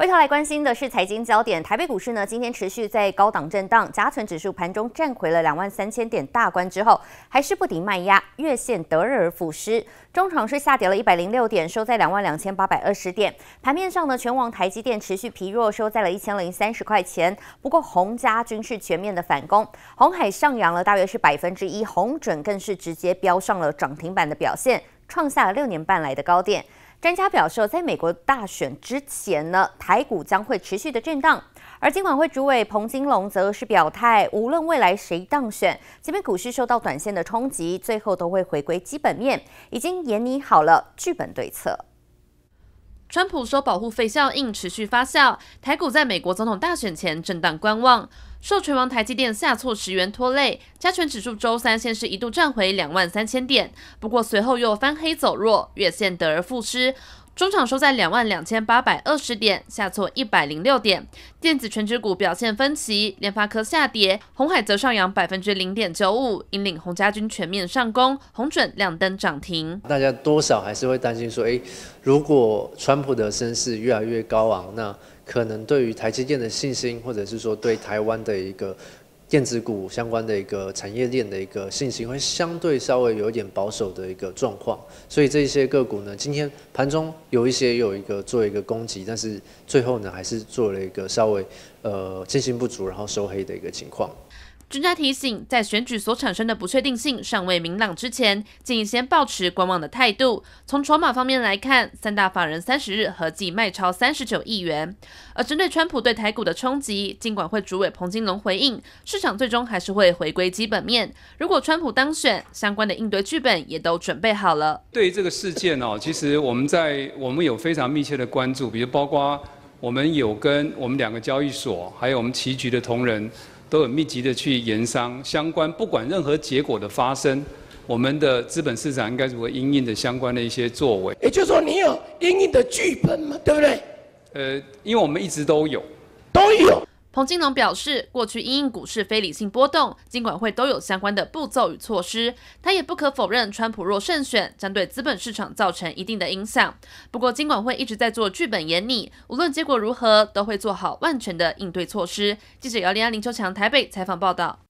回头来关心的是财经焦点，台北股市呢今天持续在高档震荡，加权指数盘中站回了两万三千点大关之后，还是不敌卖压，月线得而复失。中场是下跌了一百零六点，收在两万两千八百二十点。盘面上呢，全网台积电持续疲弱，收在了一千零三十块钱。不过红家均是全面的反攻，红海上扬了大约是百分之一，红准更是直接飙上了涨停板的表现，创下了六年半来的高点。专家表示，在美国大选之前呢，台股将会持续的震荡。而今管会主委彭金龙则是表态，无论未来谁当选，即便股市受到短线的冲击，最后都会回归基本面，已经演拟好了剧本对策。川普收保护费效应持续发酵，台股在美国总统大选前震荡观望。受权王台积电下挫十元拖累，加权指数周三先是一度站回两万三千点，不过随后又翻黑走弱，月线得而复失。中场收在两万两千八百二十点，下挫一百零六点。电子全指股表现分歧，联发科下跌，红海则上扬百分之零点九五，引领红家军全面上攻，红准亮灯涨停。大家多少还是会担心说，诶，如果川普的声势越来越高昂，那可能对于台积电的信心，或者是说对台湾的一个。电子股相关的一个产业链的一个信心会相对稍微有一点保守的一个状况，所以这些个股呢，今天盘中有一些有一个做一个攻击，但是最后呢还是做了一个稍微呃信心不足，然后收黑的一个情况。专家提醒，在选举所产生的不确定性尚未明朗之前，建议先保持观望的态度。从筹码方面来看，三大法人三十日合计卖超三十九亿元。而针对川普对台股的冲击，尽管会主委彭金龙回应，市场最终还是会回归基本面。如果川普当选，相关的应对剧本也都准备好了。对于这个事件哦，其实我们在我们有非常密切的关注，比如包括我们有跟我们两个交易所，还有我们棋局的同仁。都很密集的去研商相关，不管任何结果的发生，我们的资本市场应该如何应应的相关的一些作为？也就是说，你有应应的剧本嘛，对不对？呃，因为我们一直都有，都有。彭金龙表示，过去因股市非理性波动，金管会都有相关的步骤与措施。他也不可否认，川普若胜选，将对资本市场造成一定的影响。不过，金管会一直在做剧本演拟，无论结果如何，都会做好万全的应对措施。记者姚丽安林秋强台北采访报道。